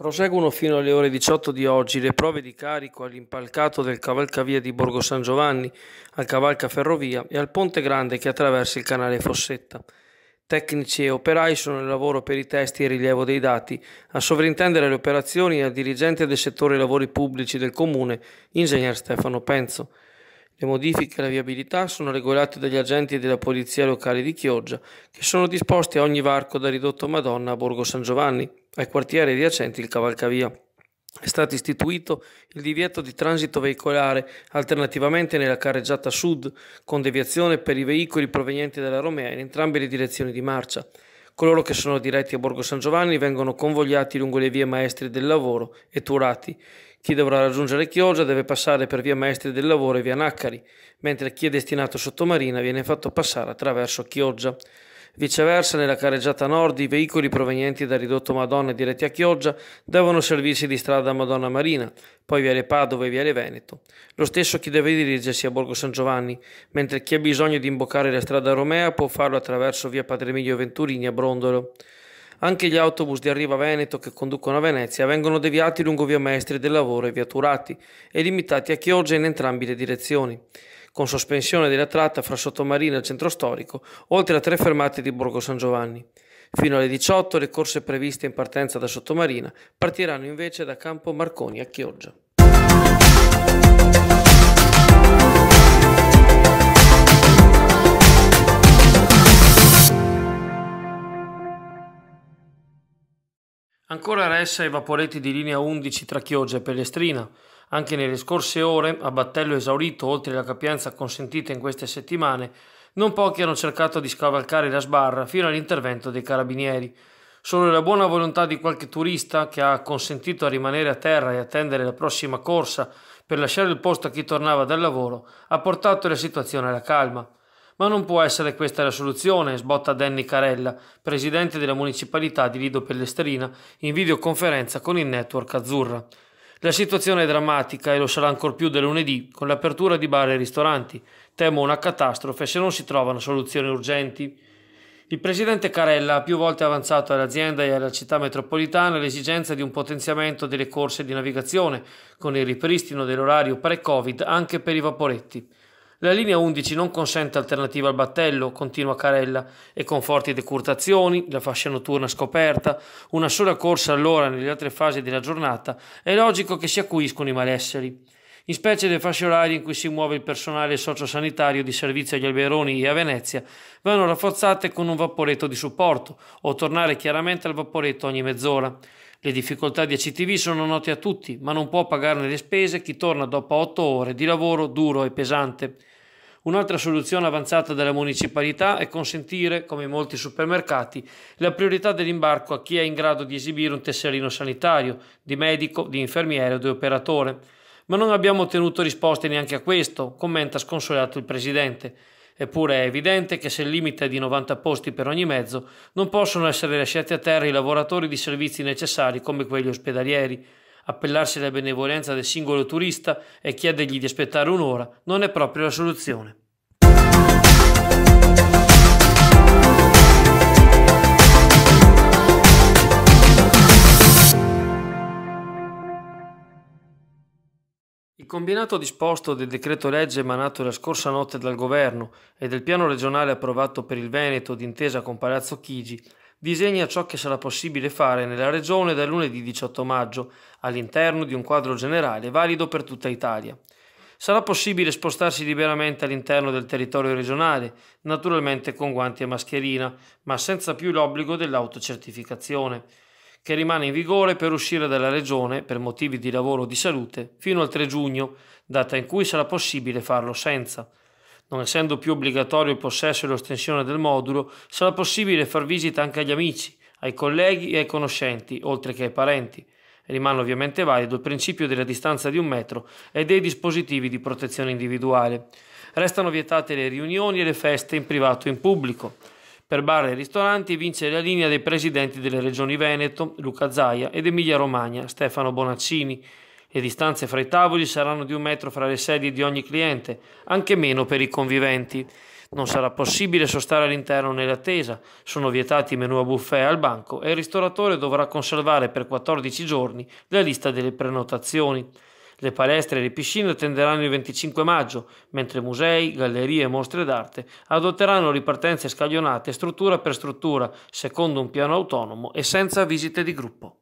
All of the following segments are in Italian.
Proseguono fino alle ore 18 di oggi le prove di carico all'impalcato del cavalcavia di Borgo San Giovanni, al cavalca ferrovia e al ponte grande che attraversa il canale Fossetta. Tecnici e operai sono in lavoro per i testi e rilievo dei dati, a sovrintendere le operazioni al dirigente del settore lavori pubblici del comune, ingegner Stefano Penzo. Le modifiche alla viabilità sono regolate dagli agenti della Polizia Locale di Chioggia, che sono disposti a ogni varco da Ridotto Madonna a Borgo San Giovanni, ai quartieri adiacenti il Cavalcavia. È stato istituito il divieto di transito veicolare alternativamente nella carreggiata sud, con deviazione per i veicoli provenienti dalla Romea in entrambe le direzioni di marcia. Coloro che sono diretti a Borgo San Giovanni vengono convogliati lungo le vie maestri del lavoro e turati. Chi dovrà raggiungere Chioggia deve passare per via maestri del lavoro e via Naccari, mentre chi è destinato sottomarina viene fatto passare attraverso Chioggia. Viceversa, nella careggiata nord, i veicoli provenienti da ridotto Madonna e diretti a Chioggia devono servirsi di strada Madonna Marina, poi Viale Padova e Viale Veneto. Lo stesso chi deve dirigersi a Borgo San Giovanni, mentre chi ha bisogno di imboccare la strada Romea può farlo attraverso via Padre Emilio Venturini a Brondolo. Anche gli autobus di arriva Veneto che conducono a Venezia vengono deviati lungo via Maestri del Lavoro e via Turati e limitati a Chioggia in entrambe le direzioni con sospensione della tratta fra Sottomarina e il centro storico, oltre a tre fermate di Borgo San Giovanni. Fino alle 18 le corse previste in partenza da Sottomarina partiranno invece da Campo Marconi a Chioggia. Ancora ressa i vaporetti di linea 11 tra Chioggia e Pellestrina, anche nelle scorse ore, a battello esaurito oltre la capienza consentita in queste settimane, non pochi hanno cercato di scavalcare la sbarra fino all'intervento dei carabinieri. Solo la buona volontà di qualche turista che ha consentito a rimanere a terra e attendere la prossima corsa per lasciare il posto a chi tornava dal lavoro ha portato la situazione alla calma. Ma non può essere questa la soluzione, sbotta Danny Carella, presidente della municipalità di Lido Pellestrina, in videoconferenza con il network Azzurra. La situazione è drammatica e lo sarà ancor più del lunedì con l'apertura di bar e ristoranti. Temo una catastrofe se non si trovano soluzioni urgenti. Il presidente Carella ha più volte avanzato all'azienda e alla città metropolitana l'esigenza di un potenziamento delle corse di navigazione, con il ripristino dell'orario pre-Covid anche per i vaporetti. La linea 11 non consente alternativa al battello, continua Carella, e con forti decurtazioni, la fascia notturna scoperta, una sola corsa all'ora nelle altre fasi della giornata, è logico che si acuiscono i malesseri. In specie le fasce orarie in cui si muove il personale sociosanitario di servizio agli alberoni e a Venezia vanno rafforzate con un vaporetto di supporto o tornare chiaramente al vaporetto ogni mezz'ora. Le difficoltà di ACTV sono note a tutti, ma non può pagarne le spese chi torna dopo otto ore di lavoro duro e pesante. Un'altra soluzione avanzata dalla municipalità è consentire, come in molti supermercati, la priorità dell'imbarco a chi è in grado di esibire un tesserino sanitario, di medico, di infermiere o di operatore. Ma non abbiamo ottenuto risposte neanche a questo, commenta sconsolato il presidente. Eppure è evidente che se il limite è di 90 posti per ogni mezzo, non possono essere lasciati a terra i lavoratori di servizi necessari come quelli ospedalieri. Appellarsi alla benevolenza del singolo turista e chiedergli di aspettare un'ora non è proprio la soluzione. Il combinato disposto del decreto legge emanato la scorsa notte dal governo e del piano regionale approvato per il Veneto d'intesa con Palazzo Chigi disegna ciò che sarà possibile fare nella regione dal lunedì 18 maggio all'interno di un quadro generale valido per tutta Italia. Sarà possibile spostarsi liberamente all'interno del territorio regionale, naturalmente con guanti e mascherina, ma senza più l'obbligo dell'autocertificazione che rimane in vigore per uscire dalla regione per motivi di lavoro o di salute fino al 3 giugno, data in cui sarà possibile farlo senza. Non essendo più obbligatorio il possesso e l'ostensione del modulo, sarà possibile far visita anche agli amici, ai colleghi e ai conoscenti, oltre che ai parenti. Rimane ovviamente valido il principio della distanza di un metro e dei dispositivi di protezione individuale. Restano vietate le riunioni e le feste in privato e in pubblico. Per bar e ristoranti vince la linea dei presidenti delle regioni Veneto, Luca Zaia, ed Emilia-Romagna, Stefano Bonaccini. Le distanze fra i tavoli saranno di un metro fra le sedie di ogni cliente, anche meno per i conviventi. Non sarà possibile sostare all'interno nell'attesa, sono vietati i menù a buffet al banco e il ristoratore dovrà conservare per 14 giorni la lista delle prenotazioni. Le palestre e le piscine attenderanno il 25 maggio, mentre musei, gallerie e mostre d'arte adotteranno ripartenze scaglionate struttura per struttura, secondo un piano autonomo e senza visite di gruppo.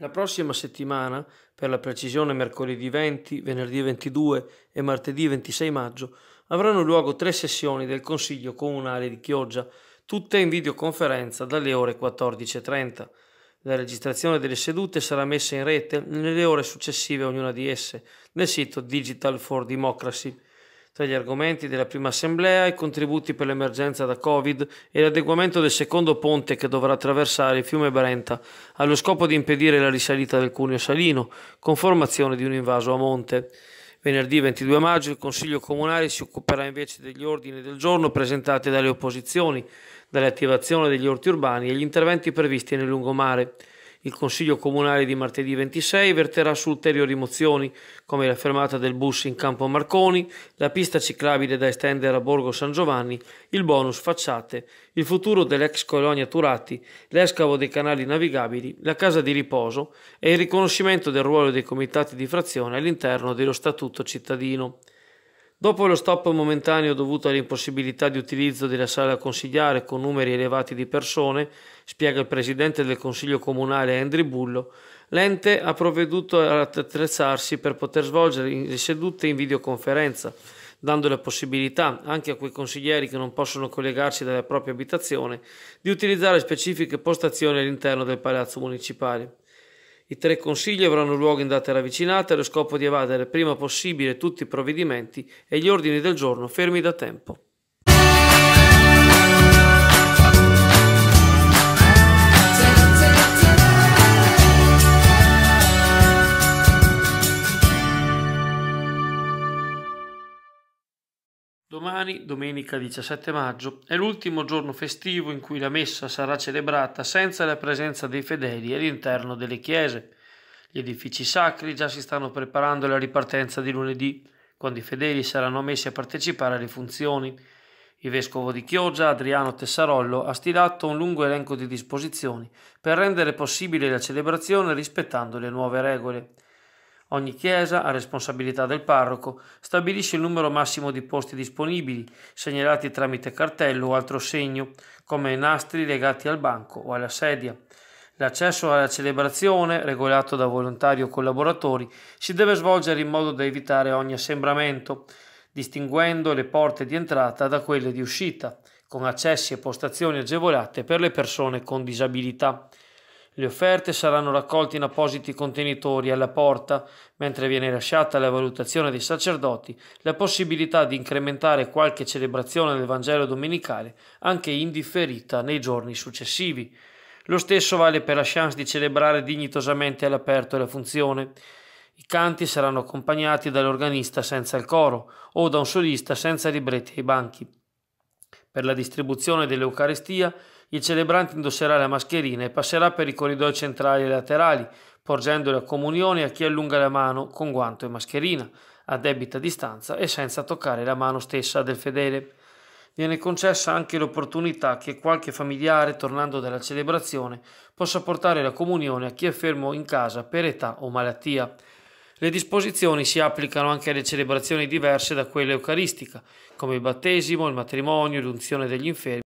La prossima settimana, per la precisione mercoledì 20, venerdì 22 e martedì 26 maggio, avranno luogo tre sessioni del Consiglio Comunale di Chioggia, tutte in videoconferenza dalle ore 14.30. La registrazione delle sedute sarà messa in rete nelle ore successive a ognuna di esse nel sito Digital for Democracy tra gli argomenti della prima assemblea i contributi per l'emergenza da Covid e l'adeguamento del secondo ponte che dovrà attraversare il fiume Brenta allo scopo di impedire la risalita del cuneo salino con formazione di un invaso a monte. Venerdì 22 maggio il Consiglio Comunale si occuperà invece degli ordini del giorno presentati dalle opposizioni, dall'attivazione degli orti urbani e gli interventi previsti nel lungomare. Il Consiglio Comunale di martedì 26 verterà su ulteriori mozioni, come la fermata del bus in Campo Marconi, la pista ciclabile da estendere a Borgo San Giovanni, il bonus facciate, il futuro dell'ex colonia Turati, l'escavo dei canali navigabili, la casa di riposo e il riconoscimento del ruolo dei comitati di frazione all'interno dello Statuto cittadino. Dopo lo stop momentaneo dovuto all'impossibilità di utilizzo della sala consigliare con numeri elevati di persone, spiega il presidente del Consiglio Comunale Andri Bullo, l'ente ha provveduto ad attrezzarsi per poter svolgere le sedute in videoconferenza, dando la possibilità anche a quei consiglieri che non possono collegarsi dalla propria abitazione di utilizzare specifiche postazioni all'interno del palazzo municipale. I tre consigli avranno luogo in date ravvicinate allo scopo di evadere prima possibile tutti i provvedimenti e gli ordini del giorno fermi da tempo. domani, domenica 17 maggio, è l'ultimo giorno festivo in cui la messa sarà celebrata senza la presenza dei fedeli all'interno delle chiese. Gli edifici sacri già si stanno preparando alla ripartenza di lunedì, quando i fedeli saranno messi a partecipare alle funzioni. Il vescovo di Chioggia, Adriano Tessarollo, ha stilato un lungo elenco di disposizioni per rendere possibile la celebrazione rispettando le nuove regole. Ogni chiesa, a responsabilità del parroco, stabilisce il numero massimo di posti disponibili, segnalati tramite cartello o altro segno, come nastri legati al banco o alla sedia. L'accesso alla celebrazione, regolato da volontari o collaboratori, si deve svolgere in modo da evitare ogni assembramento, distinguendo le porte di entrata da quelle di uscita, con accessi e postazioni agevolate per le persone con disabilità. Le offerte saranno raccolte in appositi contenitori alla porta, mentre viene lasciata alla valutazione dei sacerdoti la possibilità di incrementare qualche celebrazione del Vangelo domenicale, anche indifferita nei giorni successivi. Lo stesso vale per la chance di celebrare dignitosamente all'aperto la funzione. I canti saranno accompagnati dall'organista senza il coro o da un solista senza libretti ai banchi. Per la distribuzione dell'Eucarestia, il celebrante indosserà la mascherina e passerà per i corridoi centrali e laterali, porgendo la comunione a chi allunga la mano con guanto e mascherina, a debita distanza e senza toccare la mano stessa del fedele. Viene concessa anche l'opportunità che qualche familiare, tornando dalla celebrazione, possa portare la comunione a chi è fermo in casa per età o malattia. Le disposizioni si applicano anche alle celebrazioni diverse da quella eucaristica, come il battesimo, il matrimonio, l'unzione degli infermi.